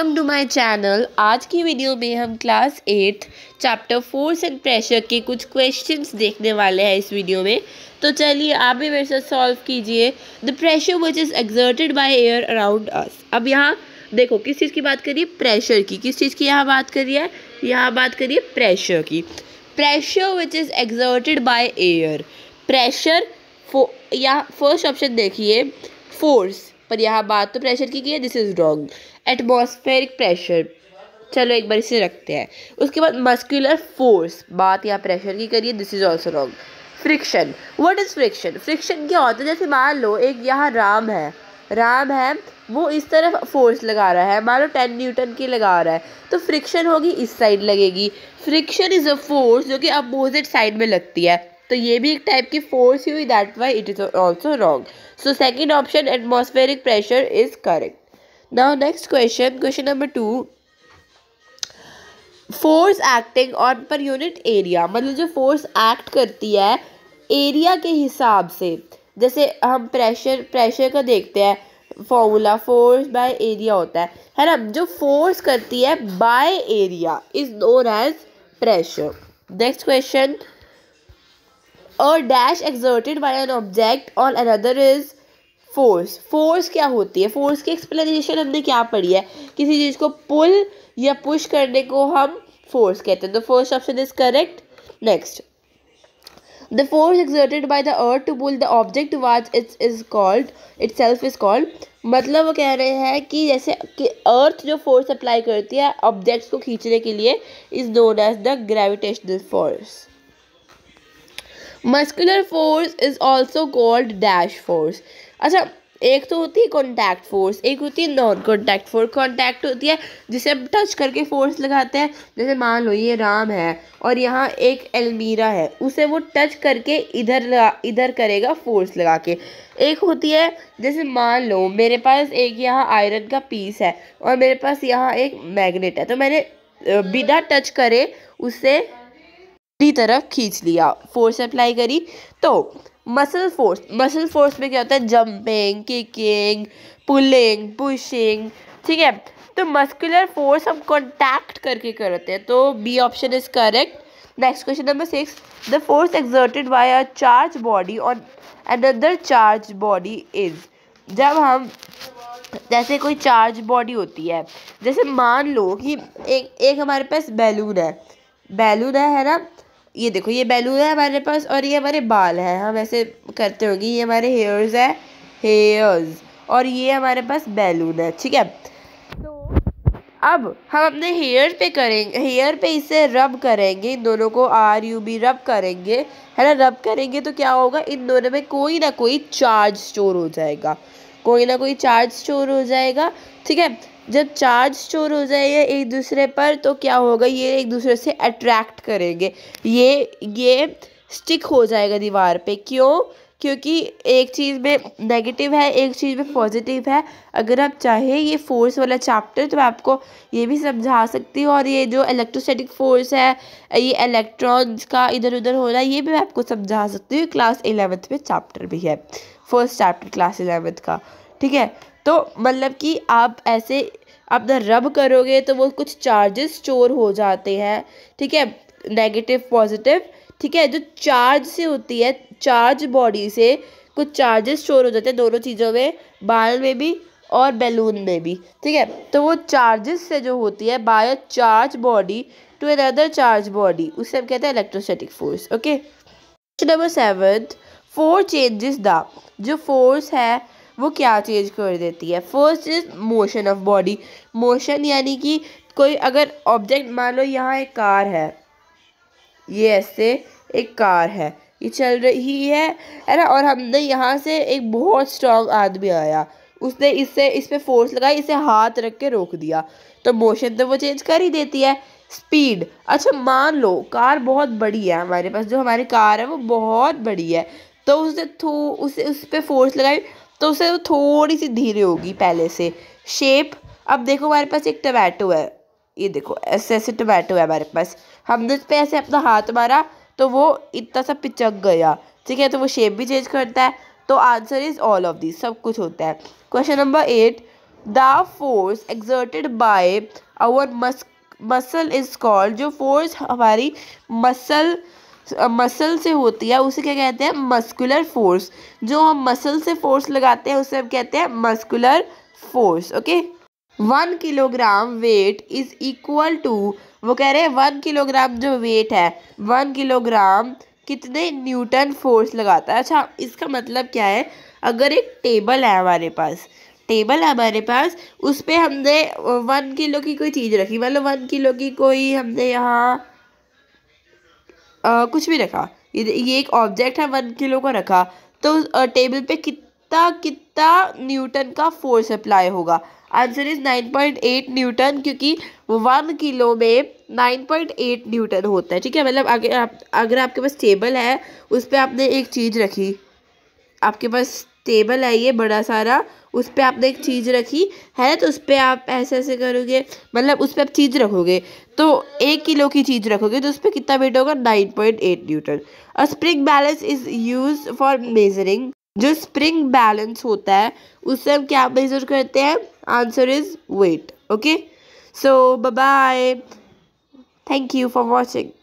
welcome to my channel आज की video में हम class eighth chapter force and pressure के कुछ क्वेश्चंस देखने वाले हैं इस वीडियो में तो चलिए आप भी मेरे साथ सॉल्व कीजिए the pressure which is exerted by air around us अब यहाँ देखो किस चीज़ की बात करिए प्रेशर की किस चीज़ की यहाँ बात करिए यहाँ बात करिए प्रेशर की pressure which is exerted by air pressure या फर्स्ट ऑप्शन देखिए फोर्स पर यहाँ बात तो प्रेशर की की है this is wrong atmospheric pressure चलो एक बार इसे रखते हैं उसके बाद मस्कुलर फोर्स बात यहाँ प्रेशर की करिए this is also wrong friction what is friction friction क्या होता है जैसे मान लो एक यहाँ राम है राम है वो इस तरफ फोर्स लगा रहा है मान लो टेन न्यूटन की लगा रहा है तो फ्रिक्शन होगी इस साइड लगेगी फ्रिक्शन इज़ अ फोर्स जो कि अपोजिट साइड में लगती है तो ये भी एक टाइप की फोर्स ही हुई that why it is also wrong so second option atmospheric pressure is correct now next question question number two force acting on per unit area मतलब जो फोर्स एक्ट करती है एरिया के हिसाब से जैसे हम प्रेशर प्रेशर का देखते हैं फॉर्मूला फोर्स बाय एरिया होता है है ना जो फोर्स करती है by area is known as pressure next question a dash exerted by an object on another is force force क्या होती है फोर्स की एक्सप्लेनेशन हमने क्या पढ़ी है किसी चीज़ को पुल या पुश करने को हम फोर्स कहते हैं तो first option is correct next the force exerted by the earth to pull the object was its is called itself is called मतलब वो कह रहे हैं कि जैसे कि अर्थ जो फोर्स अप्लाई करती है ऑब्जेक्ट्स को खींचने के लिए is known as the gravitational force muscular force is also called dash force अच्छा एक तो होती है कॉन्टैक्ट फोर्स एक होती है नॉन कॉन्टैक्ट फोर्स कॉन्टैक्ट होती है जिसे हम टच करके फोर्स लगाते हैं जैसे मान लो ये राम है और यहाँ एक अलमीरा है उसे वो टच करके इधर लगा इधर करेगा फोर्स लगा के एक होती है जैसे मान लो मेरे पास एक यहाँ आयरन का पीस है और मेरे पास यहाँ एक मैगनेट है तो मैंने बिना टच करे उसे अपनी तरफ खींच लिया फोर्स अप्लाई करी तो मसल फोर्स मसल फोर्स में क्या होता है जंपिंग किकिंग पुलिंग पुशिंग ठीक है तो मस्कुलर फोर्स हम कॉन्टैक्ट करके करते हैं तो B option is correct next question number six the force exerted by a charge body on another charge body is जब हम जैसे कोई चार्ज बॉडी होती है जैसे मान लो कि एक एक हमारे पास बैलून है बैलून है है ना ये देखो ये बैलून है हमारे पास और ये हमारे बाल हैं हम ऐसे करते होंगे ये हमारे हेयर्स है हेयर्स और ये हमारे पास बैलून है ठीक है तो अब हम अपने हेयर पे करेंगे हेयर पे इसे रब करेंगे इन दोनों को आर यू बी रब करेंगे है ना रब करेंगे तो क्या होगा इन दोनों में कोई ना कोई चार्ज स्टोर हो जाएगा कोई ना कोई चार्ज स्टोर हो जाएगा ठीक है जब चार्ज स्टोर हो जाएगा एक दूसरे पर तो क्या होगा ये एक दूसरे से अट्रैक्ट करेंगे ये ये स्टिक हो जाएगा दीवार पे क्यों क्योंकि एक चीज़ में नेगेटिव है एक चीज़ में पॉजिटिव है अगर आप चाहें ये फोर्स वाला चैप्टर तो मैं आपको ये भी समझा सकती हूँ और ये जो इलेक्ट्रोस्टैटिक फोर्स है ये इलेक्ट्रॉन्स का इधर उधर होना ये भी मैं आपको समझा सकती हूँ क्लास एलेवंथ में चैप्टर भी है फर्स्ट चैप्टर क्लास एलेवंथ का ठीक है तो मतलब कि आप ऐसे आप जब रब करोगे तो वो कुछ चार्जेस स्टोर हो जाते हैं ठीक है नेगेटिव पॉजिटिव ठीक है जो चार्ज से होती है चार्ज बॉडी से कुछ चार्जेस स्टोर हो जाते हैं दोनों चीज़ों में बाल में भी और बैलून में भी ठीक है तो वो चार्जेस से जो होती है by charge body to another charge body उसे हम कहते हैं electrostatic force okay number seven force changes the जो फोर्स है वो क्या चेंज कर देती है first is motion of body motion यानी कि कोई अगर ऑब्जेक्ट मान लो यहाँ एक कार है ये ऐसे एक कार है ये चल रही है है ना और हमने यहाँ से एक बहुत स्ट्रॉन्ग आदमी आया उसने इससे इस पर फोर्स लगाई इसे हाथ रख के रोक दिया तो मोशन तो वो चेंज कर ही देती है स्पीड अच्छा मान लो कार बहुत बड़ी है हमारे पास जो हमारी कार है वो बहुत बड़ी है तो उसने थो उसे उस पर फोर्स लगाई तो उसे वो तो थोड़ी सी धीरे होगी पहले से शेप अब देखो हमारे पास एक टमाटो है ये देखो ऐसे ऐसे टमाटो है हमारे पास हमने उस पर ऐसे अपना हाथ मारा तो वो इतना सा पिचक गया ठीक है तो वो शेप भी चेंज करता है तो answer is all of this सब कुछ होता है question number eight the force exerted by our mus muscle is called जो फोर्स हमारी मसल मसल से होती है उसे क्या कहते हैं मस्कुलर फोर्स जो हम मसल से फोर्स लगाते हैं उसे हम कहते हैं muscular force okay one kilogram weight is equal to वो कह रहे हैं वन किलोग्राम जो वेट है वन किलोग्राम कितने न्यूटन फोर्स लगाता है अच्छा इसका मतलब क्या है अगर एक टेबल है हमारे पास टेबल है हमारे पास उस पर हमने वन किलो की कोई चीज़ रखी मतलब वन किलो की कोई हमने यहाँ कुछ भी रखा ये एक ऑब्जेक्ट है वन किलो का रखा तो टेबल पे कितना कितना न्यूटन का फोर्स अप्लाई होगा answer is nine point eight newton क्योंकि वन किलो में नाइन पॉइंट एट न्यूटन होता है ठीक है मतलब अगर आप अगर आपके पास टेबल है उस पर आपने एक चीज़ रखी आपके पास टेबल है ये बड़ा सारा उस पर आपने एक चीज़ रखी है तो उस पर आप ऐसे ऐसे करोगे मतलब उस पर आप चीज़ रखोगे तो एक किलो की चीज़ रखोगे तो उस पर कितना वेट होगा नाइन पॉइंट एट न्यूटन और spring balance is use for measuring जो स्प्रिंग बैलेंस होता है उससे हम क्या मेजर करते हैं answer is weight okay so bye thank you for watching